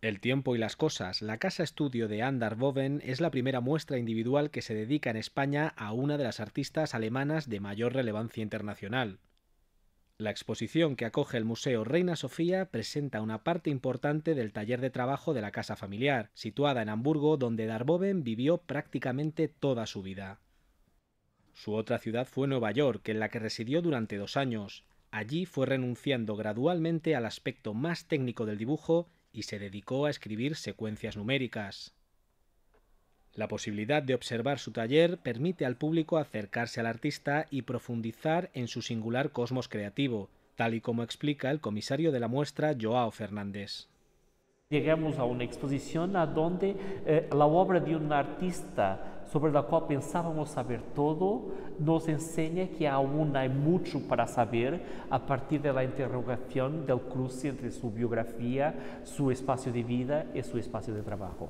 El tiempo y las cosas, la casa estudio de Andar Darboven... es la primera muestra individual que se dedica en España a una de las artistas alemanas de mayor relevancia internacional. La exposición que acoge el Museo Reina Sofía presenta una parte importante del taller de trabajo de la casa familiar, situada en Hamburgo, donde Darboven vivió prácticamente toda su vida. Su otra ciudad fue Nueva York, en la que residió durante dos años. Allí fue renunciando gradualmente al aspecto más técnico del dibujo y se dedicó a escribir secuencias numéricas. La posibilidad de observar su taller permite al público acercarse al artista y profundizar en su singular cosmos creativo, tal y como explica el comisario de la muestra Joao Fernández. Llegamos a una exposición a donde eh, la obra de un artista sobre la cual pensábamos saber todo, nos enseña que aún hay mucho para saber a partir de la interrogación del cruce entre su biografía, su espacio de vida y su espacio de trabajo.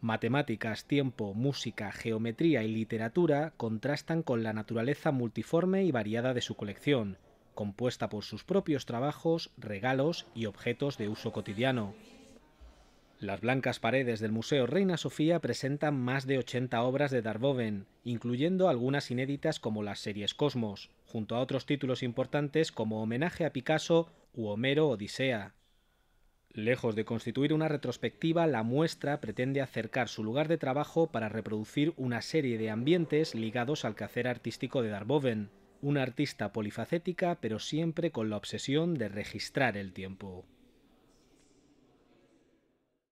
Matemáticas, tiempo, música, geometría y literatura contrastan con la naturaleza multiforme y variada de su colección, compuesta por sus propios trabajos, regalos y objetos de uso cotidiano. Las blancas paredes del Museo Reina Sofía presentan más de 80 obras de Darboven, incluyendo algunas inéditas como las series Cosmos, junto a otros títulos importantes como Homenaje a Picasso u Homero Odisea. Lejos de constituir una retrospectiva, la muestra pretende acercar su lugar de trabajo para reproducir una serie de ambientes ligados al quehacer artístico de Darboven, una artista polifacética pero siempre con la obsesión de registrar el tiempo.